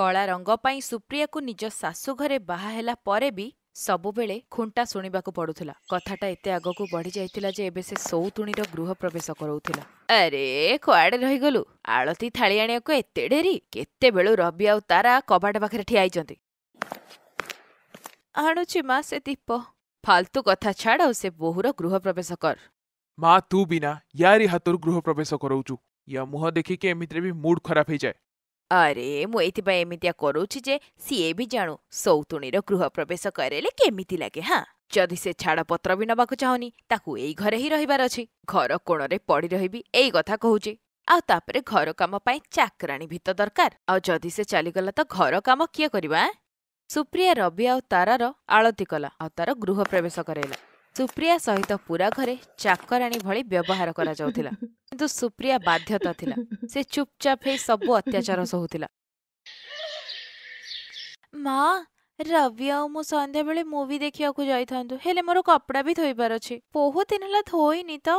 କଳା ରଙ୍ଗ ପାଇଁ ସୁପ୍ରିୟାକୁ ନିଜ ଶାଶୁ ଘରେ ବାହା ହେଲା ପରେ ବି ସବୁବେଳେ ଖୁଣ୍ଟା ଶୁଣିବାକୁ ପଡୁଥିଲା କଥାଟା ଏତେ ଆଗକୁ ବଢିଯାଇଥିଲା ଯେ ଏବେ ସେ ସୌତୁଣୀର ଗୃହ ପ୍ରବେଶ କରାଉଥିଲା ଆରେ କୁଆଡେ ରହିଗଲୁ ଆଳତି ଥାଳି ଆଣିବାକୁ ଏତେ ଡେରି କେତେବେଳୁ ରବି ଆଉ ତାରା କବାଟ ପାଖରେ ଠିଆ ହେଇଛନ୍ତି ଆଣୁଛି ମା ସେ ଦୀପ ଫାଲତୁ କଥା ଛାଡ଼ ଆଉ ସେ ବୋହୂର ଗୃହ ପ୍ରବେଶ କର ମା ତୁ ବିନା ୟାରି ହାତରୁ ଗୃହ ପ୍ରବେଶ କରାଉଛୁ ୟା ମୁହଁ ଦେଖିକି ଏମିତିରେ ବି ମୁଡ୍ ଖରାପ ହେଇଯାଏ ଆରେ ମୁଁ ଏଇଥିପାଇଁ ଏମିତିଆ କରୁଛି ଯେ ସିଏ ବି ଜାଣୁ ସୌତୁଣୀର ଗୃହ ପ୍ରବେଶ କରେଇଲେ କେମିତି ଲାଗେ ହାଁ ଯଦି ସେ ଛାଡ଼ପତ୍ର ବି ନେବାକୁ ଚାହୁଁନି ତାକୁ ଏଇ ଘରେ ହିଁ ରହିବାର ଅଛି ଘର କୋଣରେ ପଡ଼ି ରହିବି ଏଇ କଥା କହୁଛି ଆଉ ତାପରେ ଘର କାମ ପାଇଁ ଚାକରାଣୀ ଭିତ ଦରକାର ଆଉ ଯଦି ସେ ଚାଲିଗଲା ତ ଘର କାମ କିଏ କରିବା ସୁପ୍ରିୟା ରବି ଆଉ ତାରାର ଆଳତି କଲା ଆଉ ତାର ଗୃହ ପ୍ରବେଶ କରେଇଲା ସୁପ୍ରିୟା ସହିତ ପୁରା ଘରେ ଚାକରାଣୀ ଭଳି ବ୍ୟବହାର କରାଯାଉଥିଲା କିନ୍ତୁ ସୁପ୍ରିୟା ବାଧ୍ୟତା ଥିଲା ସେ ଚୁପଚାପ ହେଇ ସବୁ ଅତ୍ୟାଚାର ସହୁଥିଲା ମା ରବି ଆଉ ମୁଁ ସନ୍ଧ୍ୟାବେଳେ ମୁଭି ଦେଖିବାକୁ ଯାଇଥାନ୍ତୁ ହେଲେ ମୋର କପଡ଼ା ବି ଧୋଇବାର ଅଛି ବହୁତ ଦିନ ହେଲା ଧୋଇନି ତ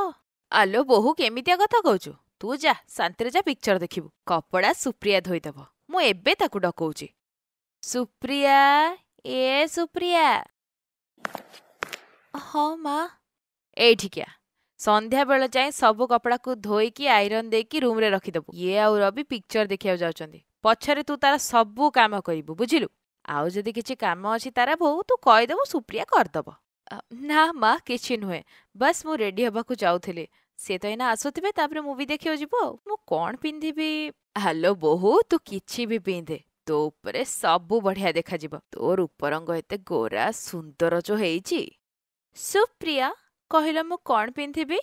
ଆଲୋ ବୋହୁ କେମିତିଆ କଥା କହୁଛୁ ତୁ ଯା ଶାନ୍ତିରେ ଯା ପିକ୍ଚର ଦେଖିବୁ କପଡ଼ା ସୁପ୍ରିୟା ଧୋଇଦେବ ମୁଁ ଏବେ ତାକୁ ଡକଉଛି ସୁପ୍ରିୟା ଏ ସୁପ୍ରିୟା ହଁ ମା' ଏଇଠିକିଆ ସନ୍ଧ୍ୟାବେଳ ଯାଏଁ ସବୁ କପଡ଼ାକୁ ଧୋଇକି ଆଇରନ୍ ଦେଇକି ରୁମ୍ରେ ରଖିଦେବୁ ଇଏ ଆଉ ରବି ପିକ୍ଚର ଦେଖିବାକୁ ଯାଉଛନ୍ତି ପଛରେ ତୁ ତାର ସବୁ କାମ କରିବୁ ବୁଝିଲୁ ଆଉ ଯଦି କିଛି କାମ ଅଛି ତାର ବୋଉ ତୁ କହିଦେବୁ ସୁପ୍ରିୟା କରିଦେବ ନା ମା କିଛି ନୁହେଁ ବାସ୍ ମୁଁ ରେଡ଼ି ହେବାକୁ ଯାଉଥିଲି ସେ ତ ଏଇନା ଆସୁଥିବେ ତାପରେ ମୁଭି ଦେଖିବାକୁ ଯିବୁ ଆଉ ମୁଁ କ'ଣ ପିନ୍ଧିବି ହ୍ୟାଲୋ ବୋହୁ ତୁ କିଛି ବି ପିନ୍ଧେ ତୋ ଉପରେ ସବୁ ବଢ଼ିଆ ଦେଖାଯିବ ତୋ ରୂପରଙ୍ଗ ଏତେ ଗୋରା ସୁନ୍ଦର ଯୋ ହେଇଛି ସୁପ୍ରିୟା କହିଲ ମୁଁ କ'ଣ ପିନ୍ଧିବି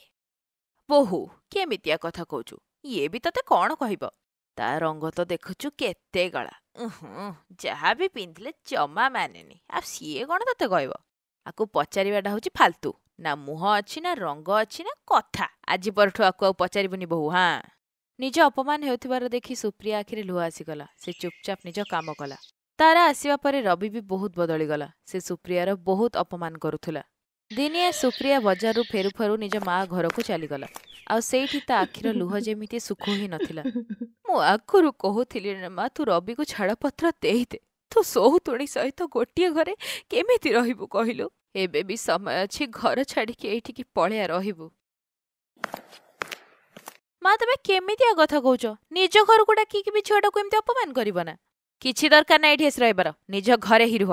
ବୋହୁ କେମିତିଆ କଥା କହୁଛୁ ଇଏ ବି ତତେ କ'ଣ କହିବ ତା ରଙ୍ଗ ତ ଦେଖୁଛୁ କେତେ ଗଳା ଯାହା ବି ପିନ୍ଧିଲେ ଜମା ମାନେନି ଆଉ ସିଏ କ'ଣ ତତେ କହିବ ଆକୁ ପଚାରିବାଟା ହେଉଛି ଫାଲତୁ ନା ମୁହଁ ଅଛି ନା ରଙ୍ଗ ଅଛି ନା କଥା ଆଜି ପରଠୁ ଆକୁ ଆଉ ପଚାରିବୁନି ବୋହୁ ହଁ ନିଜ ଅପମାନ ହେଉଥିବାର ଦେଖି ସୁପ୍ରିୟା ଆଖିରେ ଲୁହ ଆସିଗଲା ସେ ଚୁପଚାପ୍ ନିଜ କାମ କଲା ତାରା ଆସିବା ପରେ ରବି ବି ବହୁତ ବଦଳିଗଲା ସେ ସୁପ୍ରିୟାର ବହୁତ ଅପମାନ କରୁଥିଲା ଦିନିଏ ସୁକ୍ରିୟା ବଜାରରୁ ଫେରୁ ଫେରୁ ନିଜ ମା ଘରକୁ ଚାଲିଗଲା ଆଉ ସେଇଠି ତା ଆଖିର ଲୁହ ଯେମିତି ସୁଖୁ ହିଁ ନଥିଲା ମୁଁ ଆଗରୁ କହୁଥିଲି ମା ତୁ ରବିକୁ ଛାଡ଼ପତ୍ର ଦେଇଦେ ତୁ ସୋହୁତୁଣୀ ସହିତ ଗୋଟିଏ ଘରେ କେମିତି ରହିବୁ କହିଲୁ ଏବେ ବି ସମୟ ଅଛି ଘର ଛାଡ଼ିକି ଏଇଠିକି ପଳେଇଆ ରହିବୁ ମା ତମେ କେମିତିଆ କଥା କହୁଛ ନିଜ ଘରକୁ ଡାକିକି ବି ଛୁଆଟାକୁ ଏମିତି ଅପମାନ କରିବ ନା କିଛି ଦରକାର ନା ଏଇଠି ଆସି ରହିବାର ନିଜ ଘରେ ହିଁ ରୁହ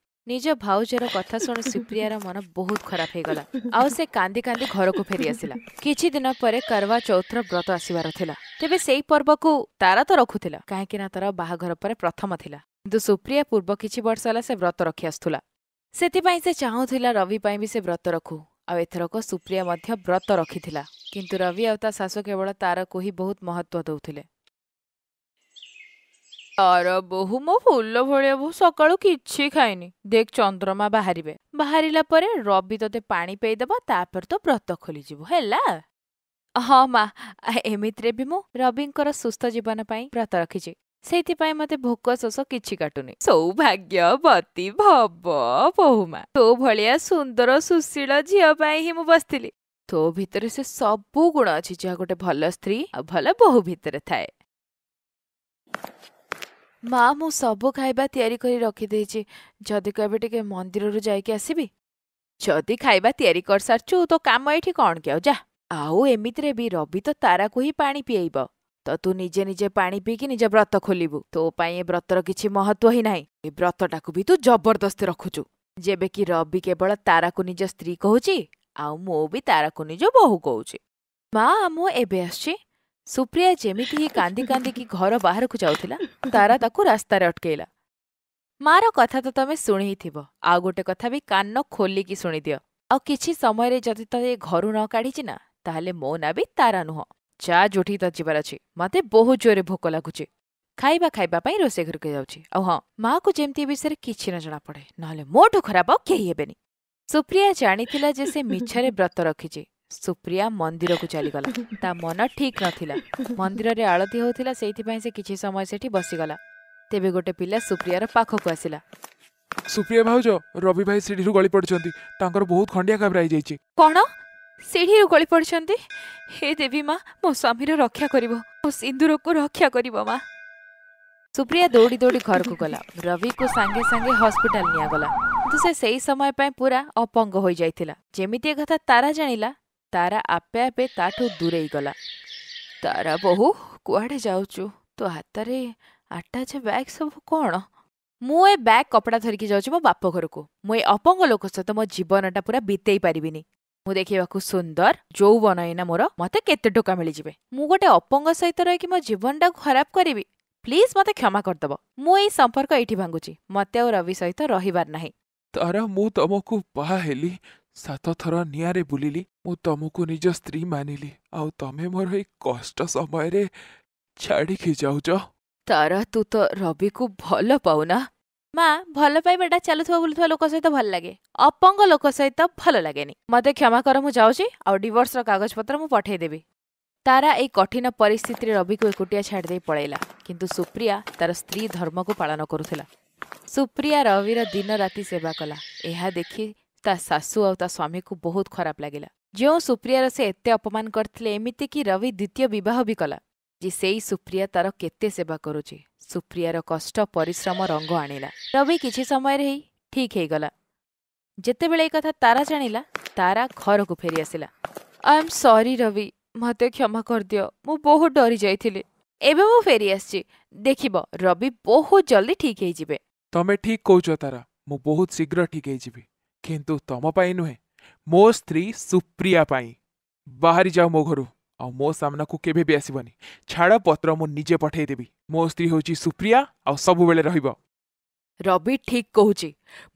ନିଜ ଭାଉଜର କଥା ଶୁଣି ସୁପ୍ରିୟାର ମନ ବହୁତ ଖରାପ ହେଇଗଲା ଆଉ ସେ କାନ୍ଦି କାନ୍ଦି ଘରକୁ ଫେରି ଆସିଲା କିଛି ଦିନ ପରେ କରୱା ଚୌଥର ବ୍ରତ ଆସିବାର ଥିଲା ତେବେ ସେଇ ପର୍ବକୁ ତାରା ତ ରଖୁଥିଲା କାହିଁକି ନା ତାର ବାହାଘର ପରେ ପ୍ରଥମ ଥିଲା କିନ୍ତୁ ସୁପ୍ରିୟା ପୂର୍ବ କିଛି ବର୍ଷ ହେଲା ସେ ବ୍ରତ ରଖି ଆସୁଥିଲା ସେଥିପାଇଁ ସେ ଚାହୁଁଥିଲା ରବି ପାଇଁ ବି ସେ ବ୍ରତ ରଖୁ ଆଉ ଏଥରକ ସୁପ୍ରିୟା ମଧ୍ୟ ବ୍ରତ ରଖିଥିଲା କିନ୍ତୁ ରବି ଆଉ ତା ଶାଶୁ କେବଳ ତାରାକୁ ହିଁ ବହୁତ ମହତ୍ତ୍ୱ ଦେଉଥିଲେ ଆର ବୋହୁ ମୋ ଫୁଲ ଭଳିଆ ବୋହୁ ସକାଳୁ କିଛି ଖାଇନି ଦେଖ ଚନ୍ଦ୍ରମା ବାହାରିବେ ବାହାରିଲା ପରେ ରବି ତତେ ପାଣି ପେଇଦେବ ତାପରେ ତ ବ୍ରତ ଖୋଲିଯିବୁ ହେଲା ହଁ ମା ଏମିତିରେ ବି ମୁଁ ରବିଙ୍କର ସୁସ୍ଥ ଜୀବନ ପାଇଁ ବ୍ରତ ରଖିଛି ସେଇଥିପାଇଁ ମତେ ଭୋକ ଶୋଷ କିଛି କାଟୁନି ସୌଭାଗ୍ୟବତୀ ଭବ ବୋହୁମା ତୋ ଭଳିଆ ସୁନ୍ଦର ସୁଶୀଳ ଝିଅ ପାଇଁ ହିଁ ମୁଁ ବସିଥିଲି ତୋ ଭିତରେ ସେ ସବୁ ଗୁଣ ଅଛି ଯାହା ଗୋଟେ ଭଲ ସ୍ତ୍ରୀ ଆଉ ଭଲ ବୋହୁ ଭିତରେ ଥାଏ ମା ମୁଁ ସବୁ ଖାଇବା ତିଆରି କରି ରଖିଦେଇଛି ଯଦି କେବେ ଟିକେ ମନ୍ଦିରରୁ ଯାଇକି ଆସିବି ଯଦି ଖାଇବା ତିଆରି କରିସାରିଛୁ ତୋ କାମ ଏଠି କ'ଣ କି ଆଉ ଯା ଆଉ ଏମିତିରେ ବି ରବି ତ ତାରାକୁ ହିଁ ପାଣି ପିଆଇବ ତ ତୁ ନିଜେ ନିଜେ ପାଣି ପିଇକି ନିଜ ବ୍ରତ ଖୋଲିବୁ ତୋ ପାଇଁ ଏ ବ୍ରତର କିଛି ମହତ୍ଵ ହିଁ ନାହିଁ ଏ ବ୍ରତଟାକୁ ବି ତୁ ଜବରଦସ୍ତ ରଖୁଛୁ ଯେବେକି ରବି କେବଳ ତାରାକୁ ନିଜ ସ୍ତ୍ରୀ କହୁଛି ଆଉ ମୁଁ ବି ତାରାକୁ ନିଜ ବୋହୂ କହୁଛି ମା ମୁଁ ଏବେ ଆସୁଛି ସୁପ୍ରିୟା ଯେମିତି ହିଁ କାନ୍ଦି କାନ୍ଦିକି ଘର ବାହାରକୁ ଯାଉଥିଲା ତାରା ତାକୁ ରାସ୍ତାରେ ଅଟକେଇଲା ମାର କଥା ତ ତମେ ଶୁଣି ହିଁଥିବ ଆଉ ଗୋଟେ କଥା ବି କାନ ଖୋଲିକି ଶୁଣିଦିଅ ଆଉ କିଛି ସମୟରେ ଯଦି ତୋତେ ଘରୁ ନ କାଢ଼ିଛି ନା ତାହେଲେ ମୋ ନାଁ ବି ତାରା ନୁହଁ ଚା ଯୋଉଠିକି ତ ଯିବାର ଅଛି ମତେ ବହୁତ ଜୋରରେ ଭୋକ ଲାଗୁଛି ଖାଇବା ଖାଇବା ପାଇଁ ରୋଷେଇ ଘରକୁ ଯାଉଛି ଆଉ ହଁ ମାଆକୁ ଯେମିତି ଏ ବିଷୟରେ କିଛି ନ ଜଣାପଡ଼େ ନହେଲେ ମୋଠୁ ଖରାପ ଆଉ କେହି ହେବେନି ସୁପ୍ରିୟା ଜାଣିଥିଲା ଯେ ସେ ମିଛରେ ବ୍ରତ ରଖିଛି ସୁପ୍ରିୟା ମନ୍ଦିରକୁ ଚାଲିଗଲା ତା ମନ ଠିକ ନଥିଲା ମନ୍ଦିରରେ ଆଳତି ହେଉଥିଲା ସେଇଥିପାଇଁ ସେ କିଛି ସମୟ ସେଠି ବସିଗଲା ତେବେ ଗୋଟେ ପିଲା ସୁପ୍ରିୟାର ପାଖକୁ ଆସିଲା ସୁପ୍ରିୟା ଭାଉଜ ରବି ଭାଇ ସିଢ଼ିରୁ ଗଳି ପଡ଼ିଛନ୍ତି ତାଙ୍କର ବହୁତ ଖଣ୍ଡିଆ ଘାବରା ହେଇଯାଇଛି କ'ଣ ସିଢ଼ିରୁ ଗଳି ପଡ଼ିଛନ୍ତି ହେ ଦେବୀ ମା ମୋ ସ୍ୱାମୀର ରକ୍ଷା କରିବ ମୋ ସିନ୍ଦୁରକୁ ରକ୍ଷା କରିବ ମା ସୁପ୍ରିୟା ଦୌଡ଼ି ଦୌଡ଼ି ଘରକୁ ଗଲା ରବିକୁ ସାଙ୍ଗେ ସାଙ୍ଗେ ହସ୍ପିଟାଲ ନିଆଗଲା କିନ୍ତୁ ସେ ସେଇ ସମୟ ପାଇଁ ପୁରା ଅପଙ୍ଗ ହୋଇଯାଇଥିଲା ଯେମିତି ଏ କଥା ତାରା ଜାଣିଲା ତାରା ଆପେ ଆପେ ତା'ଠୁ ଦୂରେଇଗଲା ତାରା ବୋହୁ କୁଆଡ଼େ ଯାଉଛୁ ତୋ ହାତରେ ଆଟାଚ୍ ବ୍ୟାଗ୍ ସବୁ କ'ଣ ମୁଁ ଏ ବ୍ୟାଗ୍ କପଡ଼ା ଧରିକି ଯାଉଛି ମୋ ବାପ ଘରକୁ ମୁଁ ଏ ଅପଙ୍ଗ ଲୋକ ସହିତ ମୋ ଜୀବନଟା ପୁରା ବିତେଇ ପାରିବିନି ମୁଁ ଦେଖିବାକୁ ସୁନ୍ଦର ଯୌବନ ଏଇନା ମୋର ମୋତେ କେତେ ଟୋକା ମିଳିଯିବେ ମୁଁ ଗୋଟେ ଅପଙ୍ଗ ସହିତ ରହିକି ମୋ ଜୀବନଟାକୁ ଖରାପ କରିବି ପ୍ଲିଜ୍ ମୋତେ କ୍ଷମା କରିଦେବ ମୁଁ ଏଇ ସମ୍ପର୍କ ଏଇଠି ଭାଙ୍ଗୁଛି ମୋତେ ଆଉ ରବି ସହିତ ରହିବାର ନାହିଁ ତାରା ମୁଁ ତମକୁ ବାହା ହେଲି ସାତ ଥର ନିଆଁରେ ବୁଲିଲି ମୁଁ ତମକୁ ନିଜ ସ୍ତ୍ରୀ ମାନିଲି ଆଉ ତମେ ମୋର ଏଇ କଷ୍ଟ ସମୟରେ ଛାଡ଼ିକି ଯାଉଛ ତାରା ତୁ ତ ରବିକୁ ଭଲ ପାଉନା ମା ଭଲ ପାଇବାଟା ଚାଲୁଥିବା ବୁଲୁଥିବା ଲୋକ ସହିତ ଭଲ ଲାଗେ ଅପଙ୍ଗ ଲୋକ ସହିତ ଭଲ ଲାଗେନି ମତେ କ୍ଷମା କର ମୁଁ ଯାଉଛି ଆଉ ଡିଭୋର୍ସର କାଗଜପତ୍ର ମୁଁ ପଠେଇଦେବି ତାରା ଏଇ କଠିନ ପରିସ୍ଥିତିରେ ରବିକୁ ଏକୁଟିଆ ଛାଡ଼ିଦେଇ ପଳେଇଲା କିନ୍ତୁ ସୁପ୍ରିୟା ତାର ସ୍ତ୍ରୀ ଧର୍ମକୁ ପାଳନ କରୁଥିଲା ସୁପ୍ରିୟା ରବିର ଦିନ ରାତି ସେବା କଲା ଏହା ଦେଖି ता शाशु आ स्वामी को बहुत खराब लगला जो सुप्रियार से एत अपमान करमिक रवि द्वितीय बहु भी कला जे से सुप्रिया तार केवा करुचे सुप्रियार कष्ट पिश्रम रंग आणला रवि किसी समय रही ठीक है गला जत कथा तारा ला तारा घर को फेरी आसला आई एम सरी रवि मत क्षमा कर दि मु बहुत डरी जा फेरी आस देख रवि बहुत जल्दी ठीक है तमें ठीक कौ तारा मु शीघ्र ठीक है କିନ୍ତୁ ତମ ପାଇଁ ନୁହେଁ ମୋ ସ୍ତ୍ରୀ ସୁପ୍ରିୟା ପାଇଁ ବାହାରି ଯାଅ ମୋ ଘରୁ ଆଉ ମୋ ସାମ୍ନାକୁ କେବେ ବି ଆସିବନି ଛାଡ଼ପତ୍ର ମୁଁ ନିଜେ ପଠାଇଦେବି ମୋ ସ୍ତ୍ରୀ ହେଉଛି ସୁପ୍ରିୟା ଆଉ ସବୁବେଳେ ରହିବ ରବି ଠିକ୍ କହୁଛି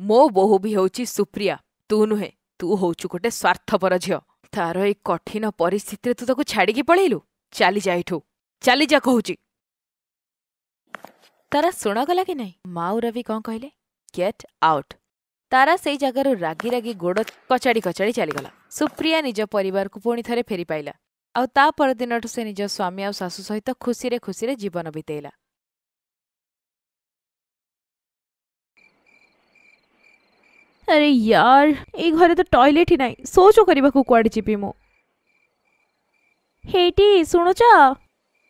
ମୋ ବୋହୂ ବି ହେଉଛି ସୁପ୍ରିୟା ତୁ ନୁହେଁ ତୁ ହଉଛୁ ଗୋଟେ ସ୍ୱାର୍ଥପର ଝିଅ ତାର ଏଇ କଠିନ ପରିସ୍ଥିତିରେ ତୁ ତାକୁ ଛାଡ଼ିକି ପଳେଇଲୁ ଚାଲିଯା ଏଠୁ ଚାଲିଯା କହୁଛି ତାର ଶୁଣାଗଲା କି ନାହିଁ ମାଉ ରବି କ'ଣ କହିଲେ ଗେଟ୍ ଆଉଟ୍ ତାରା ସେଇ ଜାଗାରୁ ରାଗି ରାଗି ଗୋଡ଼ କଚାଡ଼ି କଚାଡ଼ି ଚାଲିଗଲା ସୁପ୍ରିୟା ନିଜ ପରିବାରକୁ ପୁଣି ଥରେ ଫେରି ପାଇଲା ଆଉ ତା ପରଦିନଠୁ ସେ ନିଜ ସ୍ୱାମୀ ଆଉ ଶାଶୁ ସହିତ ଖୁସିରେ ଖୁସିରେ ଜୀବନ ବିତେଇଲା ଆରେ ୟାର ଏଇ ଘରେ ତ ଟଏଲେଟ୍ ହିଁ ନାହିଁ ଶୌଚ କରିବାକୁ କୁଆଡ଼େ ଯିବି ମୁଁ ହେଇଟି ଶୁଣୁଛ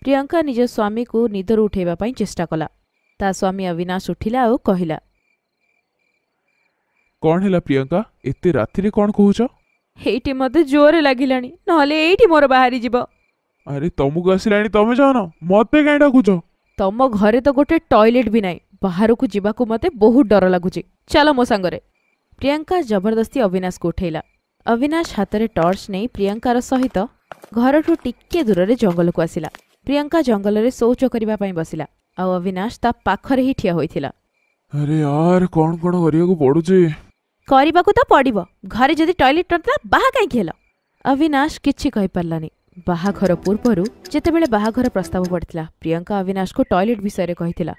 ପ୍ରିୟଙ୍କା ନିଜ ସ୍ୱାମୀକୁ ନିଦରୁ ଉଠାଇବା ପାଇଁ ଚେଷ୍ଟା କଲା ତା ସ୍ୱାମୀ ଅବିନାଶ ଉଠିଲା ଆଉ କହିଲା କ'ଣ ହେଲା ପ୍ରିୟଙ୍କା ଏତେ ରାତିରେ କ'ଣ କହୁଛ ହେଇଟି ମତେ ଜୋରରେ ଲାଗିଲାଣି ନହେଲେ ଏଇଠି ମୋର ବାହାରି ଯିବ ଆରେ ତମକୁ ଆସିଲାଣି ତମେ ଯାଉନ ମତେ କାହିଁ ଡାକୁଛ ତମ ଘରେ ତ ଗୋଟେ ଟଏଲେଟ୍ ବି ନାହିଁ ବାହାରକୁ ଯିବାକୁ ମତେ ବହୁତ ଡର ଲାଗୁଛି ଚାଲ ମୋ ସାଙ୍ଗରେ ପ୍ରିୟଙ୍କା ଜବରଦସ୍ତି ଅବିନାଶକୁ ଉଠେଇଲା ଅବିନାଶ ହାତରେ ଟର୍ଚ୍ଚ ନେଇ ପ୍ରିୟଙ୍କାର ସହିତ ଘରଠୁ ଟିକିଏ ଦୂରରେ ଜଙ୍ଗଲକୁ ଆସିଲା ପ୍ରିୟଙ୍କା ଜଙ୍ଗଲରେ ଶୌଚ କରିବା ପାଇଁ ବସିଲା ଆଉ ଅବିନାଶ ତା ପାଖରେ ହିଁ ଠିଆ ହୋଇଥିଲା ଆରେ ୟାର କ'ଣ କ'ଣ କରିବାକୁ ପଡ଼ୁଛି କରିବାକୁ ତ ପଡ଼ିବ ଘରେ ଯଦି ଟଏଲେଟ୍ ନଥିଲା ବାହା କାହିଁକି ହେଲ ଅବିନାଶ କିଛି କହିପାରିଲାନି ବାହାଘର ପୂର୍ବରୁ ଯେତେବେଳେ ବାହାଘର ପ୍ରସ୍ତାବ ପଡ଼ିଥିଲା ପ୍ରିୟଙ୍କା ଅବିନାଶକୁ ଟଏଲେଟ୍ ବିଷୟରେ କହିଥିଲା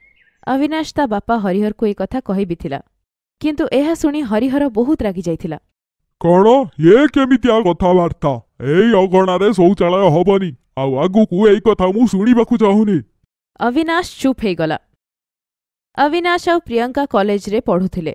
ଅବିନାଶ ତା ବାପା ହରିହରକୁ ଏ କଥା କହିବି ଥିଲା କିନ୍ତୁ ଏହା ଶୁଣି ହରିହର ବହୁତ ରାଗିଯାଇଥିଲା କ'ଣ ଏ କେମିତିଆ କଥାବାର୍ତ୍ତା ଏଇ ଅଗଣାରେ ଶୌଚାଳୟ ହବନି ଆଉ ଆଗକୁ ଏଇ କଥା ମୁଁ ଶୁଣିବାକୁ ଚାହୁଁନି ଅବିନାଶ ଚୁପ୍ ହେଇଗଲା ଅବିନାଶ ଆଉ ପ୍ରିୟଙ୍କା କଲେଜରେ ପଢ଼ୁଥିଲେ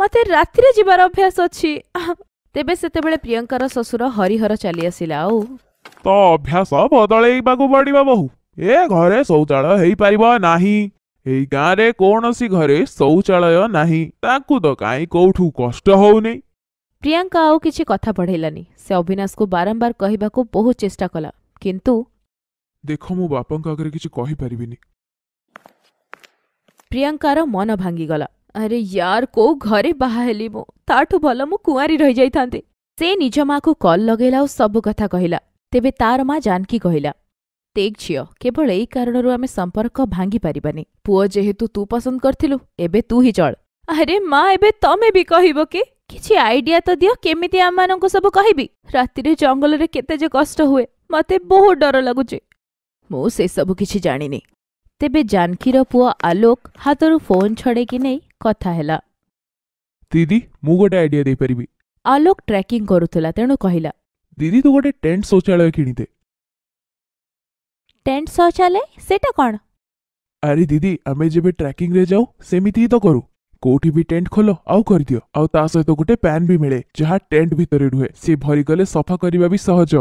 मत रात अभ्यास अच्छी तेरे से प्रियंकर शशुर हरिहर चली आस बदल बहु ए घरे शौचा गाँव घरे शौचालय ना से अविनाश को बारंबार कह बहुत चेष्टा कला किंतु देख मु बापा प्रियंकार मन भांगी गला ଆରେ ୟାର କୋଉ ଘରେ ବାହା ହେଲି ମୁଁ ତାଠୁ ଭଲ ମୁଁ କୁଆଁରୀ ରହିଯାଇଥାନ୍ତି ସେ ନିଜ ମାଆକୁ କଲ୍ ଲଗେଇଲା ଓ ସବୁ କଥା କହିଲା ତେବେ ତାର ମା ଜାନକୀ କହିଲା ତେକ୍ ଝିଅ କେବଳ ଏଇ କାରଣରୁ ଆମେ ସମ୍ପର୍କ ଭାଙ୍ଗିପାରିବାନି ପୁଅ ଯେହେତୁ ତୁ ପସନ୍ଦ କରିଥିଲୁ ଏବେ ତୁ ହିଁ ଚଳ ଆରେ ମା ଏବେ ତମେ ବି କହିବ କି କିଛି ଆଇଡିଆ ତ ଦିଅ କେମିତି ଆମମାନଙ୍କୁ ସବୁ କହିବି ରାତିରେ ଜଙ୍ଗଲରେ କେତେ ଯେ କଷ୍ଟ ହୁଏ ମତେ ବହୁତ ଡର ଲାଗୁଛି ମୁଁ ସେସବୁ କିଛି ଜାଣିନି ତେବେ ଜାନକୀର ପୁଅ ଆଲୋକ ହାତରୁ ଫୋନ୍ ଛଡ଼େଇକି ନେଇ कथा दीदी मु गोटे आईडिया दे परबी आलोक ट्रैकिंग करूतला तेनु कहिला दीदी तू गोटे टेंट शौचालय किनी दे टेंट शौचालय सेटा कोन अरे दीदी हमें जेबे ट्रैकिंग रे जाऊ सेमिति तो करू कोठी भी टेंट खोलो आउ कर दियो आउ ता सहित तो गोटे पैन भी मिले जहां टेंट भीतर रहुए से भरी गले सफा करबा भी सहज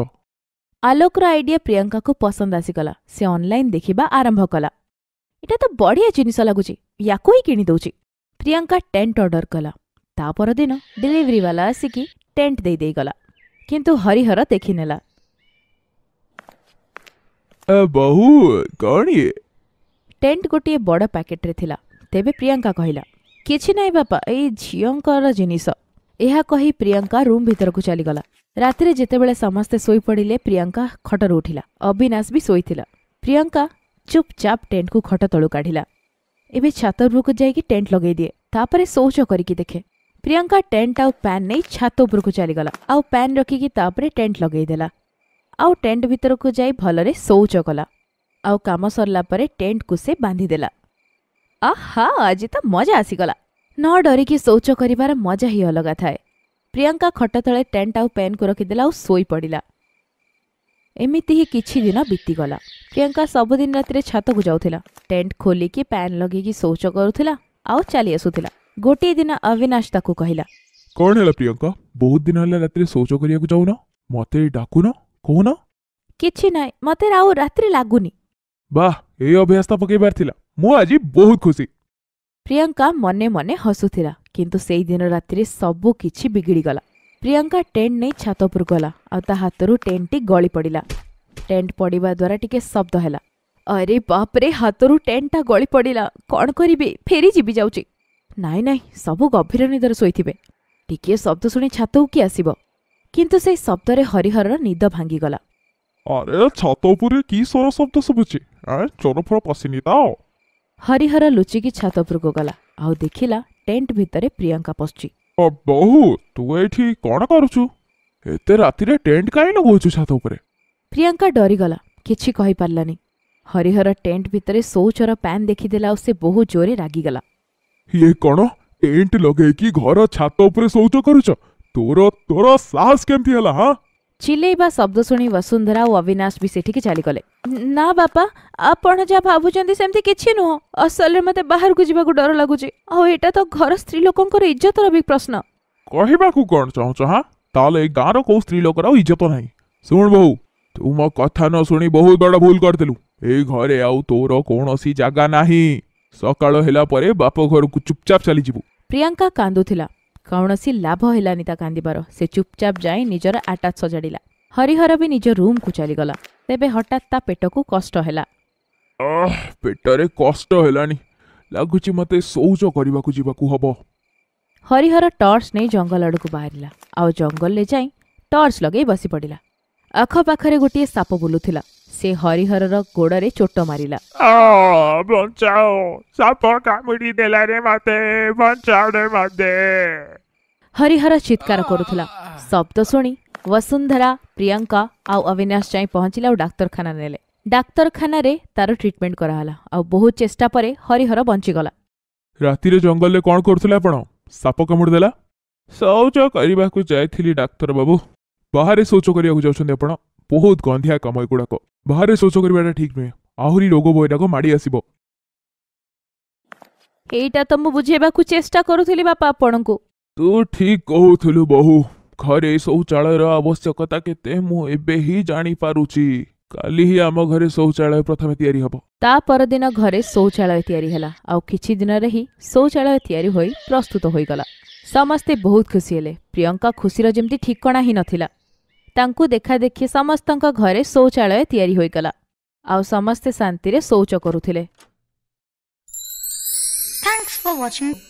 आलोक रो आईडिया प्रियंका को पसंद आसी गला से ऑनलाइन देखिबा आरंभ कला इटा तो बढ़िया जिनिस लागुची याकु ही किनी दउची ପ୍ରିୟଙ୍କା ଟେଣ୍ଟ ଅର୍ଡ଼ର କଲା ତା ପରଦିନ ଡେଲିଭରିବାଲା ଆସିକି ଟେଣ୍ଟ ଦେଇଦେଇଗଲା କିନ୍ତୁ ହରିହର ଦେଖିନେଲା ବହୁ କ'ଣ ଇଏ ଟେଣ୍ଟ ଗୋଟିଏ ବଡ଼ ପ୍ୟାକେଟରେ ଥିଲା ତେବେ ପ୍ରିୟଙ୍କା କହିଲା କିଛି ନାହିଁ ବାପା ଏଇ ଝିଅଙ୍କର ଜିନିଷ ଏହା କହି ପ୍ରିୟଙ୍କା ରୁମ୍ ଭିତରକୁ ଚାଲିଗଲା ରାତିରେ ଯେତେବେଳେ ସମସ୍ତେ ଶୋଇପଡ଼ିଲେ ପ୍ରିୟଙ୍କା ଖଟରୁ ଉଠିଲା ଅବିନାଶ ବି ଶୋଇଥିଲା ପ୍ରିୟଙ୍କା ଚୁପ୍ଚାପ୍ ଟେଣ୍ଟକୁ ଖଟ ତଳୁ କାଢ଼ିଲା एवं छतरूक जाकि टेन्ट लगे दिए तापर शौच करके देखे प्रियंका टेन्ट आउ पैन नहीं छात उपरकू चलीगला आउ पैन रखिकी टेट लगेदेला आउ टेन्ट भर को जा भल शौच कला आउ कम सरला टेट को से बांधिदेला आहा आज तो मजा आसीगला न डरिक शौच कर मजा ही अलग थाए प्रियंका खट तले टेट आउ पैन को रखिदेला आई पड़ा ଏମିତି ହିଁ କିଛି ଦିନ ବିତିଗଲା ପ୍ରିୟଙ୍କା ସବୁଦିନ ରାତିରେ ଛାତକୁ ଯାଉଥିଲା ଟେଣ୍ଟ ଖୋଲିକି ପ୍ୟାନ୍ ଲଗେଇକି ଶୌଚ କରୁଥିଲା ଆଉ ଚାଲି ଆସୁଥିଲା ଗୋଟିଏ ଦିନ ଅବିନାଶ ତାକୁ କହିଲା କ'ଣ ହେଲା ପ୍ରିୟଙ୍କା ବହୁତ ଦିନ ହେଲା ରାତିରେ ଶୌଚ କରିବାକୁ ଯାଉନ ମତେ ଡାକୁନ କହୁନ କିଛି ନାହିଁ ମତେ ଆଉ ରାତିରେ ଲାଗୁନି ବାଃ ଏଇ ଅଭ୍ୟାସ ତ ପକେଇବାର ଥିଲା ମୁଁ ଆଜି ବହୁତ ଖୁସି ପ୍ରିୟଙ୍କା ମନେ ମନେ ହସୁଥିଲା କିନ୍ତୁ ସେଇ ଦିନ ରାତିରେ ସବୁ କିଛି ବିଗିଡ଼ିଗଲା ପ୍ରିୟଙ୍କା ଟେଣ୍ଟ ନେଇ ଛାତ ଉପରକୁ ଗଲା ଆଉ ତା ହାତରୁ ଟେଣ୍ଟଟି ଗଳି ପଡ଼ିଲା ଟେଣ୍ଟ ପଡ଼ିବା ଦ୍ୱାରା ଟିକେ ଶବ୍ଦ ହେଲା ଆରେ ବାପରେ ହାତରୁ ଟେଣ୍ଟଟା ଗଳି ପଡ଼ିଲା କ'ଣ କରିବି ଫେରି ଯିବି ଯାଉଛି ନାଇଁ ନାଇଁ ସବୁ ଗଭୀର ନିଦରେ ଶୋଇଥିବେ ଟିକିଏ ଶବ୍ଦ ଶୁଣି ଛାତକୁ କିଏ ଆସିବ କିନ୍ତୁ ସେଇ ଶବ୍ଦରେ ହରିହରର ନିଦ ଭାଙ୍ଗିଗଲା ଆରେ ଛାତ ଉପରେ କି ସ୍ୱର ଶବ୍ଦ ଶୁଭୁଛି ଚୋର ଫୋର ପଶିନି ତ ହରିହର ଲୁଚିକି ଛାତ ଉପରକୁ ଗଲା ଆଉ ଦେଖିଲା ଟେଣ୍ଟ ଭିତରେ ପ୍ରିୟଙ୍କା ପଶୁଛି ବୋହୁ ତୁ ଏଇଠି କ'ଣ କରୁଛୁ ଏତେ ରାତିରେ ଟେଣ୍ଟ କାହିଁ ଲଗଉଛୁ ଛାତ ଉପରେ ପ୍ରିୟଙ୍କା ଡରିଗଲା କିଛି କହିପାରିଲାନି ହରିହର ଟେଣ୍ଟ ଭିତରେ ଶୌଚର ପ୍ୟାନ୍ ଦେଖିଦେଲା ଆଉ ସେ ବହୁ ଜୋରେ ରାଗିଗଲା ଇଏ କ'ଣ ଟେଣ୍ଟ ଲଗେଇକି ଘର ଛାତ ଉପରେ ଶୌଚ କରୁଛ ତୋର ତୋର ସାହସ କେମିତି ହେଲା ହଁ ଚିଲେଇବା ଶବ୍ଦ ଶୁଣି ବସୁନ୍ଧରା ଓ ଅବିନାଶ ବି ସେଠିକି ଚାଲିଗଲେ ନା ବାପା ଆପଣ ଯାହା ଭାବୁଛନ୍ତି ସେମିତି କିଛି ନୁହଁ ଅସଲରେ ମୋତେ ବାହାରକୁ ଯିବାକୁ ଡର ଲାଗୁଛି ଆଉ ଏଇଟା ତ ଘର ସ୍ତ୍ରୀ ଲୋକଙ୍କର ଇଜ୍ଜତର ବି ପ୍ରଶ୍ନ କହିବାକୁ କ'ଣ ଚାହୁଁଛ ହଁ ତାହେଲେ ଏଇ ଗାଁର କୋଉ ସ୍ତ୍ରୀ ଲୋକର ଆଉ ଇଜ୍ଜତ ନାହିଁ ଶୁଣ ବୋହୁ ତୁ ମୋ କଥା ନ ଶୁଣି ବହୁତ ବଡ଼ ଭୁଲ କରିଥିଲୁ ଏଇ ଘରେ ଆଉ ତୋର କୌଣସି ଜାଗା ନାହିଁ ସକାଳ ହେଲା ପରେ ବାପ ଘରକୁ ଚୁପଚାପ ଚାଲିଯିବୁ ପ୍ରିୟଙ୍କା କାନ୍ଦୁଥିଲା କୌଣସି ଲାଭ ହେଲାନି ତା କାନ୍ଦିବାର ସେ ଚୁପଚାପ ଯାଇ ନିଜର ଆଟାଚ ସଜାଡ଼ିଲା ହରିହର ବି ନିଜ ରୁମ୍କୁ ଚାଲିଗଲା ତେବେ ହଠାତ୍ ତା ପେଟକୁ କଷ୍ଟ ହେଲା ପେଟରେ କଷ୍ଟ ହେଲାଣି ଲାଗୁଛି ମୋତେ ଶୌଚ କରିବାକୁ ଯିବାକୁ ହବ ହରିହର ଟର୍ଚ୍ଚ ନେଇ ଜଙ୍ଗଲ ଆଡ଼କୁ ବାହାରିଲା ଆଉ ଜଙ୍ଗଲରେ ଯାଇ ଟର୍ଚ୍ଚ ଲଗେଇ ବସିପଡ଼ିଲା ଆଖପାଖରେ ଗୋଟିଏ ସାପ ବୁଲୁଥିଲା ସେ ହରିହରର ଗୋଡ଼ରେ ଚୋଟ ମାରିଲା ବଞ୍ଚାଓ ସାପ କାମୁଡ଼ି ଦେଲାରେ ମତେ ବଞ୍ଚାଓରେ ମତେ ହରିହର ଚିତ୍କାର କରୁଥିଲା ଶବ୍ଦ ଶୁଣି ବସୁନ୍ଧରା ପ୍ରିୟଙ୍କା ଆଉ ଅବିନାଶ ଯାଇ ପହଞ୍ଚିଲେ ଆଉ ଡାକ୍ତରଖାନା ନେଲେ ଡାକ୍ତରଖାନାରେ ତାର ଟ୍ରିଟମେଣ୍ଟ କରାହେଲା ଆଉ ବହୁତ ଚେଷ୍ଟା ପରେ ହରିହର ବଞ୍ଚିଗଲା ରାତିରେ ଜଙ୍ଗଲରେ କ'ଣ କରୁଥିଲେ ଆପଣ ସାପ କାମୁଡ଼ି ଦେଲା ଶୌଚ କରିବାକୁ ଯାଇଥିଲି ଡାକ୍ତର ବାବୁ ବାହାରେ ଶୌଚ କରିବାକୁ ଯାଉଛନ୍ତି ଆପଣ बहुत गंधिया कम एगुड़ाक बाहर शौच करवाटा ठीक नुहे आहरी रोग बैराग माड़ आस एटा त तो मु बुझेबा कु चेष्टा करथली बापा अपन को तू ठीक कहउथलु बहु घरे शौचालय आवश्यकता केते जानी पारुची काली ही आमो घरे शौचालय प्रथमे तयारी हबो ता पर दिन घरे शौचालय तयारी हला आउ किछि दिन रही शौचालय तयारी होई प्रस्तुत होई गला समस्त बहुत खुशी हेले प्रियंका खुशी रो जेमती ठिकणा ही नथिला ତାଙ୍କୁ ଦେଖାଦେଖି ସମସ୍ତଙ୍କ ଘରେ ଶୌଚାଳୟ ତିଆରି ହୋଇଗଲା ଆଉ ସମସ୍ତେ ଶାନ୍ତିରେ ଶୌଚ କରୁଥିଲେ